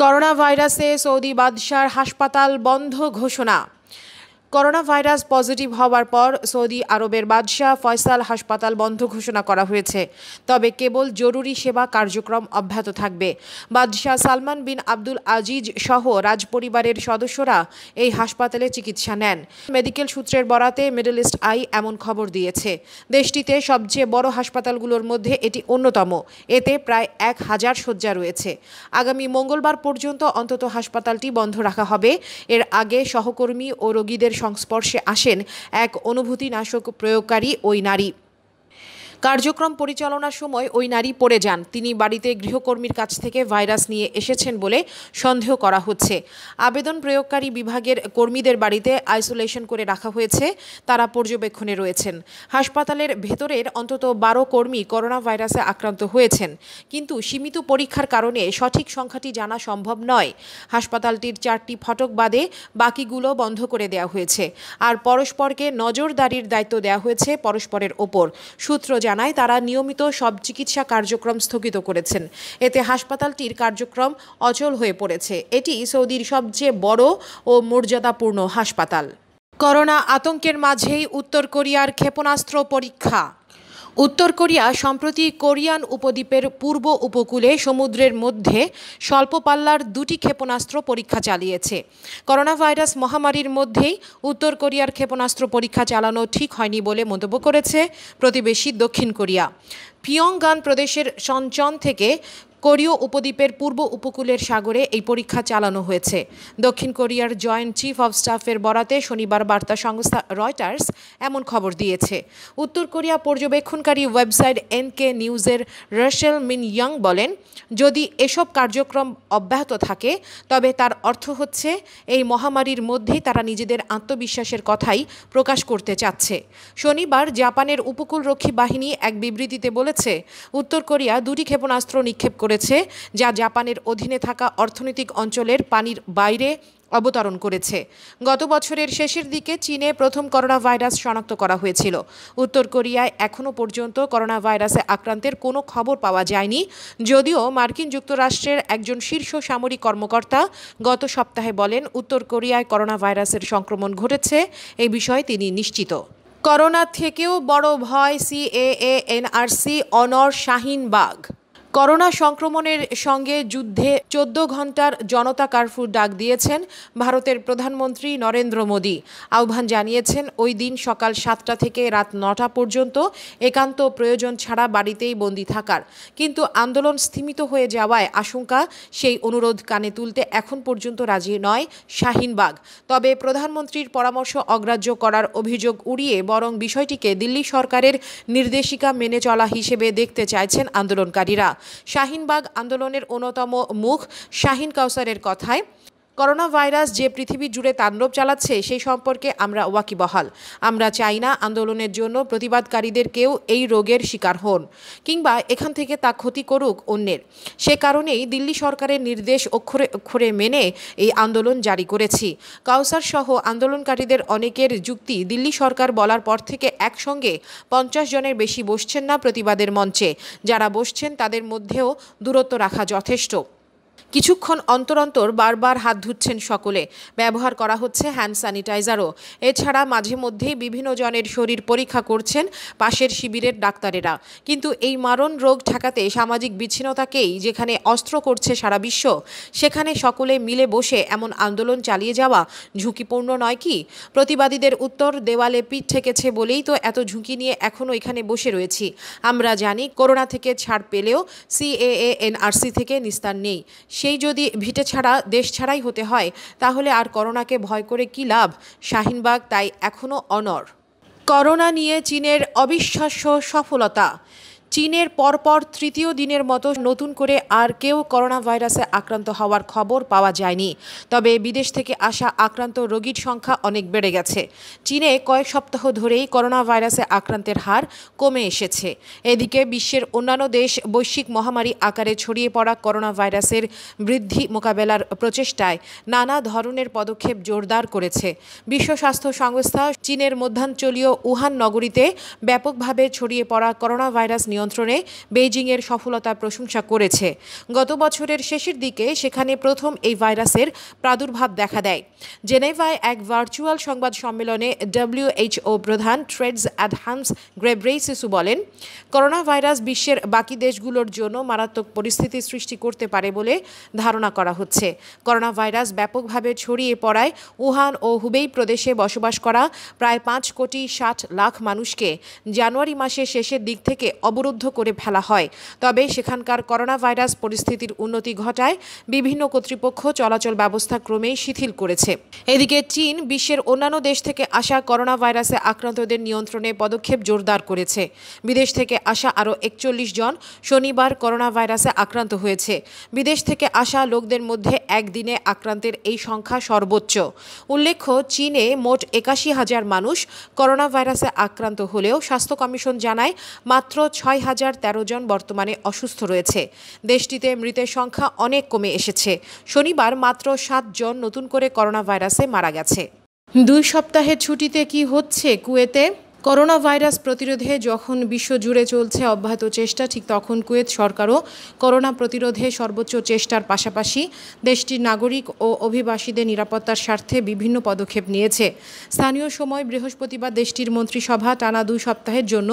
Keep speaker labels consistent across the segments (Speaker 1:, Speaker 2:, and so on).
Speaker 1: corona ভাইরাসে Saudi বাদশার হাসপাতাল বন্ধ ঘোষণা করোনা ভাইরাস পজিটিভ হওয়ার পর সৌদি আরবের বাদশাহ ফয়সাল হাসপাতাল বন্ধ ঘোষণা করা হয়েছে তবে কেবল জরুরি সেবা কার্যক্রম অব্যাহত থাকবে বাদশাহ সালমান বিন আব্দুল আজিজ সহ রাজপরিবারের সদস্যরা এই হাসপাতালে চিকিৎসা নেন মেডিকেল সূত্রের বরাতে মিডল ইস্ট আই এমন খবর দিয়েছে দেশটিতে সবচেয়ে বড় হাসপাতালগুলোর মধ্যে এটি অন্যতম এতে প্রায় এক হাজার শয্যা রয়েছে আগামী মঙ্গলবার পর্যন্ত অন্তত হাসপাতালটি বন্ধ রাখা হবে এর আগে সহকর্মী ও রোগীদের সংস্পর্শে আসেন এক অনুভূতিনাশক প্রয়োগকারী ওই নারী কার্যক্রম পরিচালনার সময় ওই নারী পড়ে যান তিনি বাড়িতে গৃহকর্মীর কাছ থেকে ভাইরাস নিয়ে এসেছেন বলে সন্দেহ করা হচ্ছে আবেদন প্রয়োগকারী বিভাগের কর্মীদের বাড়িতে আইসোলেশন করে রাখা হয়েছে তারা পর্যবেক্ষণে রয়েছেন হাসপাতালের ভেতরের অন্তত বারো কর্মী করোনা ভাইরাসে আক্রান্ত হয়েছেন কিন্তু সীমিত পরীক্ষার কারণে সঠিক সংখ্যাটি জানা সম্ভব নয় হাসপাতালটির চারটি ফটক বাদে বাকিগুলো বন্ধ করে দেওয়া হয়েছে আর পরস্পরকে নজরদারির দায়িত্ব দেওয়া হয়েছে পরস্পরের ওপর সূত্র জানা জানায় তারা নিয়মিত সব চিকিৎসা কার্যক্রম স্থগিত করেছেন এতে হাসপাতালটির কার্যক্রম অচল হয়ে পড়েছে এটি সৌদির সবচেয়ে বড় ও মর্যাদাপূর্ণ হাসপাতাল করোনা আতঙ্কের মাঝেই উত্তর কোরিয়ার ক্ষেপণাস্ত্র পরীক্ষা উত্তর কোরিয়া সম্প্রতি কোরিয়ান উপদ্বীপের পূর্ব উপকূলে সমুদ্রের মধ্যে স্বল্প পাল্লার দুটি ক্ষেপণাস্ত্র পরীক্ষা চালিয়েছে করোনা ভাইরাস মহামারীর মধ্যেই উত্তর কোরিয়ার ক্ষেপণাস্ত্র পরীক্ষা চালানো ঠিক হয়নি বলে মন্তব্য করেছে প্রতিবেশী দক্ষিণ কোরিয়া পিয়ংগান প্রদেশের সঞ্চন থেকে কোরীয় উপদ্বীপের পূর্ব উপকূলের সাগরে এই পরীক্ষা চালানো হয়েছে দক্ষিণ কোরিয়ার জয়েন্ট চিফ অব স্টাফের বরাতে শনিবার বার্তা সংস্থা রয়টার্স এমন খবর দিয়েছে উত্তর কোরিয়া পর্যবেক্ষণকারী ওয়েবসাইট এন কে নিউজের রাশেল মিন ইয়াং বলেন যদি এসব কার্যক্রম অব্যাহত থাকে তবে তার অর্থ হচ্ছে এই মহামারীর মধ্যেই তারা নিজেদের আত্মবিশ্বাসের কথাই প্রকাশ করতে চাচ্ছে শনিবার জাপানের উপকূলরক্ষী বাহিনী এক বিবৃতিতে বলেছে উত্তর কোরিয়া দুটি ক্ষেপণাস্ত্র নিক্ষেপ করে করেছে যা জাপানের অধীনে থাকা অর্থনৈতিক অঞ্চলের পানির বাইরে অবতরণ করেছে গত বছরের শেষের দিকে চীনে প্রথম করোনা ভাইরাস শনাক্ত করা হয়েছিল উত্তর কোরিয়ায় এখনও পর্যন্ত করোনা ভাইরাসে আক্রান্তের কোনো খবর পাওয়া যায়নি যদিও মার্কিন যুক্তরাষ্ট্রের একজন শীর্ষ সামরিক কর্মকর্তা গত সপ্তাহে বলেন উত্তর কোরিয়ায় করোনা ভাইরাসের সংক্রমণ ঘটেছে এ বিষয়ে তিনি নিশ্চিত করোনা থেকেও বড় ভয় সিএএ এনআরসি অনর শাহিনবাগ করোনা সংক্রমণের সঙ্গে যুদ্ধে চোদ্দ ঘন্টার জনতা কারফু ডাক দিয়েছেন ভারতের প্রধানমন্ত্রী নরেন্দ্র মোদী আহ্বান জানিয়েছেন ওই দিন সকাল সাতটা থেকে রাত নটা পর্যন্ত একান্ত প্রয়োজন ছাড়া বাড়িতেই বন্দি থাকার কিন্তু আন্দোলন স্থিমিত হয়ে যাওয়ায় আশঙ্কা সেই অনুরোধ কানে তুলতে এখন পর্যন্ত রাজি নয় শাহিনবাগ তবে প্রধানমন্ত্রীর পরামর্শ অগ্রাহ্য করার অভিযোগ উড়িয়ে বরং বিষয়টিকে দিল্লি সরকারের নির্দেশিকা মেনে চলা হিসেবে দেখতে চাইছেন আন্দোলনকারীরা শাহিনবাগ আন্দোলনের অন্যতম মুখ শাহিন কাউসারের কথায় করোনা ভাইরাস যে পৃথিবী জুড়ে তাণ্ডব চালাচ্ছে সেই সম্পর্কে আমরা ওয়াকিবহাল আমরা চাই না আন্দোলনের জন্য প্রতিবাদকারীদের কেউ এই রোগের শিকার হন কিংবা এখান থেকে তা ক্ষতি করুক অন্যের সে কারণেই দিল্লি সরকারের নির্দেশ অক্ষরে অক্ষরে মেনে এই আন্দোলন জারি করেছি কাউসার সহ আন্দোলনকারীদের অনেকের যুক্তি দিল্লি সরকার বলার পর থেকে একসঙ্গে পঞ্চাশ জনের বেশি বসছেন না প্রতিবাদের মঞ্চে যারা বসছেন তাদের মধ্যেও দূরত্ব রাখা যথেষ্ট কিছুক্ষণ অন্তর অন্তর বারবার হাত ধুচ্ছেন সকলে ব্যবহার করা হচ্ছে হ্যান্ড স্যানিটাইজারও এছাড়া মাঝে মধ্যেই বিভিন্ন জনের শরীর পরীক্ষা করছেন পাশের শিবিরের ডাক্তারেরা কিন্তু এই মারণ রোগ ঠেকাতে সামাজিক বিচ্ছিন্নতাকেই যেখানে অস্ত্র করছে সারা বিশ্ব সেখানে সকলে মিলে বসে এমন আন্দোলন চালিয়ে যাওয়া ঝুঁকিপূর্ণ নয় কি প্রতিবাদীদের উত্তর দেওয়ালে পিঠ ঠেকেছে বলেই তো এত ঝুঁকি নিয়ে এখনও এখানে বসে রয়েছি আমরা জানি করোনা থেকে ছাড় পেলেও সিএএ এনআরসি থেকে নিস্তার নেই সেই যদি ভিটে ছাড়া দেশ ছাড়াই হতে হয় তাহলে আর করোনাকে ভয় করে কি লাভ শাহিনবাগ তাই এখনও অনর করোনা নিয়ে চীনের অবিশ্বাস্য সফলতা চীনের পরপর তৃতীয় দিনের মতো নতুন করে আর কেউ করোনা ভাইরাসে আক্রান্ত হওয়ার খবর পাওয়া যায়নি তবে বিদেশ থেকে আসা আক্রান্ত রোগীর সংখ্যা অনেক বেড়ে গেছে চীনে কয়েক সপ্তাহ ধরেই করোনা ভাইরাসে আক্রান্তের হার কমে এসেছে এদিকে বিশ্বের অন্যান্য দেশ বৈশ্বিক মহামারী আকারে ছড়িয়ে পড়া করোনা ভাইরাসের বৃদ্ধি মোকাবেলার প্রচেষ্টায় নানা ধরনের পদক্ষেপ জোরদার করেছে বিশ্ব স্বাস্থ্য সংস্থা চীনের মধ্যাঞ্চলীয় উহান নগরীতে ব্যাপকভাবে ছড়িয়ে পড়া করোনা ভাইরাস নিয়ন্ত্রণ নিয়ন্ত্রণে বেইজিংয়ের সফলতা প্রশংসা করেছে গত বছরের শেষের দিকে সেখানে প্রথম এই ভাইরাসের প্রাদুর্ভাব দেখা দেয় জেনেভায় এক ভার্চুয়াল সংবাদ সম্মেলনে ডাব্লিউএইচও প্রধান ট্রেডস অ্যাডহান্স গ্রেব্রেইসিসু বলেন করোনা ভাইরাস বিশ্বের বাকি দেশগুলোর জন্য মারাত্মক পরিস্থিতি সৃষ্টি করতে পারে বলে ধারণা করা হচ্ছে করোনা ভাইরাস ব্যাপকভাবে ছড়িয়ে পড়ায় উহান ও হুবেই প্রদেশে বসবাস করা প্রায় পাঁচ কোটি ষাট লাখ মানুষকে জানুয়ারি মাসের শেষের দিক থেকে অবর অবরুদ্ধ করে ফেলা হয় তবে সেখানকার করোনা ভাইরাস পরিস্থিতির উন্নতি ঘটায় বিভিন্ন কর্তৃপক্ষ চলাচল ব্যবস্থা ক্রমেই শিথিল করেছে এদিকে চীন বিশ্বের অন্যান্য দেশ থেকে আসা করোনা ভাইরাসে আক্রান্তদের নিয়ন্ত্রণে পদক্ষেপ জোরদার করেছে বিদেশ থেকে আসা আরও একচল্লিশ জন শনিবার করোনা ভাইরাসে আক্রান্ত হয়েছে বিদেশ থেকে আসা লোকদের মধ্যে একদিনে আক্রান্তের এই সংখ্যা সর্বোচ্চ উল্লেখ্য চীনে মোট একাশি হাজার মানুষ করোনা ভাইরাসে আক্রান্ত হলেও স্বাস্থ্য কমিশন জানায় মাত্র ছয় ছয় হাজার তেরো জন বর্তমানে অসুস্থ রয়েছে দেশটিতে মৃতের সংখ্যা অনেক কমে এসেছে শনিবার মাত্র সাতজন নতুন করে করোনা ভাইরাসে মারা গেছে দুই সপ্তাহের ছুটিতে কি হচ্ছে কুয়েতে করোনা ভাইরাস প্রতিরোধে যখন বিশ্বজুড়ে চলছে অব্যাহত চেষ্টা ঠিক তখন কুয়েত সরকারও করোনা প্রতিরোধে সর্বোচ্চ চেষ্টার পাশাপাশি দেশটির নাগরিক ও অভিবাসীদের নিরাপত্তার স্বার্থে বিভিন্ন পদক্ষেপ নিয়েছে স্থানীয় সময় বৃহস্পতিবার দেশটির মন্ত্রিসভা টানা দুই সপ্তাহের জন্য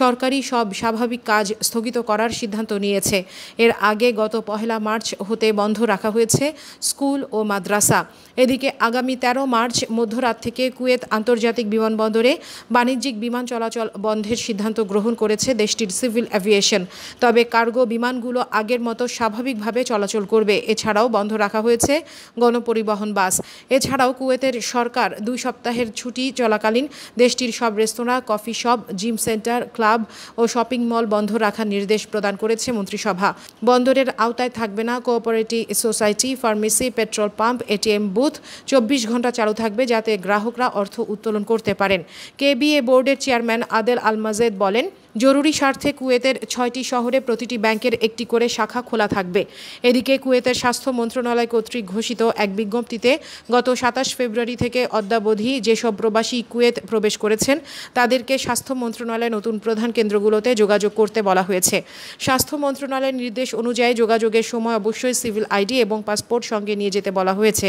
Speaker 1: সরকারি সব স্বাভাবিক কাজ স্থগিত করার সিদ্ধান্ত নিয়েছে এর আগে গত পহেলা মার্চ হতে বন্ধ রাখা হয়েছে স্কুল ও মাদ্রাসা এদিকে আগামী তেরো মার্চ মধ্যরাত থেকে কুয়েত আন্তর্জাতিক বিমানবন্দরে বাণিজ্যিক আন্তর্জাতিক বিমান চলাচল বন্ধের সিদ্ধান্ত গ্রহণ করেছে দেশটির সিভিল অ্যাভিয়েশন তবে কার্গো বিমানগুলো আগের মতো স্বাভাবিকভাবে চলাচল করবে এছাড়াও বন্ধ রাখা হয়েছে গণপরিবহন বাস এছাড়াও কুয়েতের সরকার দুই সপ্তাহের ছুটি চলাকালীন দেশটির সব রেস্তোরাঁ coffee shop gym center club ও শপিং মল বন্ধ রাখার নির্দেশ প্রদান করেছে মন্ত্রিসভা বন্দরের আওতায় থাকবে না cooperative society pharmacy petrol pump ATM booth চব্বিশ ঘন্টা চালু থাকবে যাতে গ্রাহকরা অর্থ উত্তোলন করতে পারেন কেবিএ বোর্ড বোর্ডের চেয়ারম্যান আদেল আলমাজেদ বলেন জরুরি স্বার্থে কুয়েতের ছয়টি শহরে প্রতিটি ব্যাংকের একটি করে শাখা খোলা থাকবে এদিকে কুয়েতের স্বাস্থ্য মন্ত্রণালয় কর্তৃক ঘোষিত এক বিজ্ঞপ্তিতে গত সাতাশ ফেব্রুয়ারি থেকে অদ্যাবধি যেসব প্রবাসী কুয়েত প্রবেশ করেছেন তাদেরকে স্বাস্থ্য মন্ত্রণালয়ের নতুন প্রধান কেন্দ্রগুলোতে যোগাযোগ করতে বলা হয়েছে স্বাস্থ্য মন্ত্রণালয়ের নির্দেশ অনুযায়ী যোগাযোগের সময় অবশ্যই সিভিল আইডি এবং পাসপোর্ট সঙ্গে নিয়ে যেতে বলা হয়েছে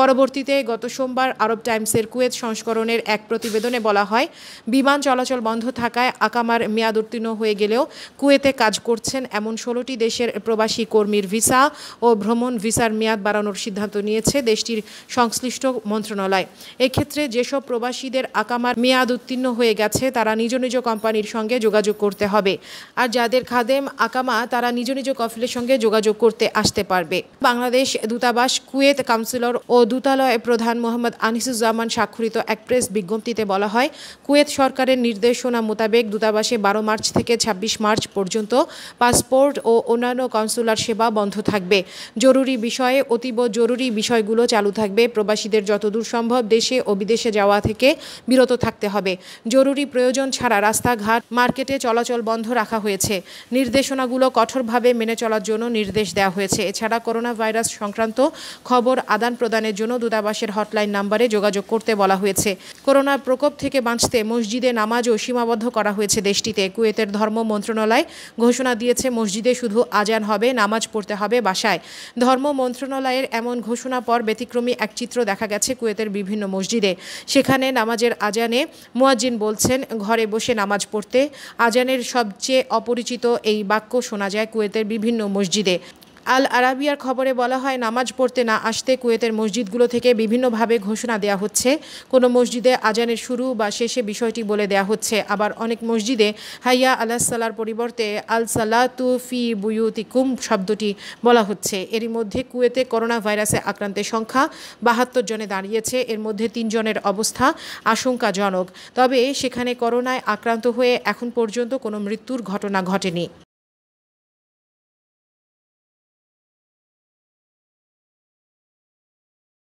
Speaker 1: পরবর্তীতে গত সোমবার আরব টাইমসের কুয়েত সংস্করণের এক প্রতিবেদনে বলা হয় বিমান চলাচল বন্ধ থাকায় আকামার মেয়াদ উত্তীর্ণ হয়ে গেলেও কুয়েতে কাজ করছেন এমন ষোলোটি দেশের প্রবাসী কর্মীর ভিসা ও ভ্রমণ ভিসার মেয়াদ বাড়ানোর সিদ্ধান্ত নিয়েছে দেশটির সংশ্লিষ্ট মন্ত্রণালয় এক্ষেত্রে যেসব প্রবাসীদের আকামার মেয়াদ উত্তীর্ণ হয়ে গেছে তারা নিজ নিজ কোম্পানির সঙ্গে যোগাযোগ করতে হবে আর যাদের খাদেম আকামা তারা নিজ নিজ কফিলের সঙ্গে যোগাযোগ করতে আসতে পারবে বাংলাদেশ দূতাবাস কুয়েত কাউন্সিলর ও দূতালয় প্রধান মোহাম্মদ আনিসুজ্জামান স্বাক্ষরিত এক প্রেস বিজ্ঞপ্তিতে বলা হয় কুয়েত সরকারের নির্দেশনা মোতাবেক দূতাবাসে বারো মার্চ থেকে ২৬ মার্চ পর্যন্ত পাসপোর্ট ও অন্যান্য কনসুলার সেবা বন্ধ থাকবে জরুরি বিষয়ে অতীব জরুরি বিষয়গুলো চালু থাকবে প্রবাসীদের যতদূর সম্ভব দেশে ও বিদেশে যাওয়া থেকে বিরত থাকতে হবে জরুরি প্রয়োজন ছাড়া রাস্তাঘাট মার্কেটে চলাচল বন্ধ রাখা হয়েছে নির্দেশনাগুলো কঠোরভাবে মেনে চলার জন্য নির্দেশ দেওয়া হয়েছে এছাড়া করোনা ভাইরাস সংক্রান্ত খবর আদান প্রদানের জন্য দূতাবাসের হটলাইন নাম্বারে যোগাযোগ করতে বলা হয়েছে করোনার প্রকোপ থেকে বাঁচতে মসজিদে নামাজও সীমাবদ্ধ করা হয়েছে দেশটিতে আগে কুয়েতের ধর্ম মন্ত্রণালয় ঘোষণা দিয়েছে মসজিদে শুধু আজান হবে নামাজ পড়তে হবে বাসায় ধর্ম মন্ত্রণালয়ের এমন ঘোষণা পর ব্যতিক্রমী এক চিত্র দেখা গেছে কুয়েতের বিভিন্ন মসজিদে সেখানে নামাজের আজানে মুয়াজ্জিন বলছেন ঘরে বসে নামাজ পড়তে আজানের সবচেয়ে অপরিচিত এই বাক্য শোনা যায় কুয়েতের বিভিন্ন মসজিদে আল আরাবিয়ার খবরে বলা হয় নামাজ পড়তে না আসতে কুয়েতের মসজিদগুলো থেকে বিভিন্নভাবে ঘোষণা দেয়া হচ্ছে কোনো মসজিদে আজানের শুরু বা শেষে বিষয়টি বলে দেয়া হচ্ছে আবার অনেক মসজিদে হাইয়া আল্লাহ সাল্লার পরিবর্তে আল তু ফি কুম শব্দটি বলা হচ্ছে এরই মধ্যে কুয়েতে করোনা ভাইরাসে আক্রান্তের সংখ্যা বাহাত্তর জনে দাঁড়িয়েছে এর মধ্যে তিনজনের অবস্থা আশঙ্কাজনক তবে সেখানে করোনায় আক্রান্ত হয়ে এখন পর্যন্ত কোনো মৃত্যুর ঘটনা ঘটেনি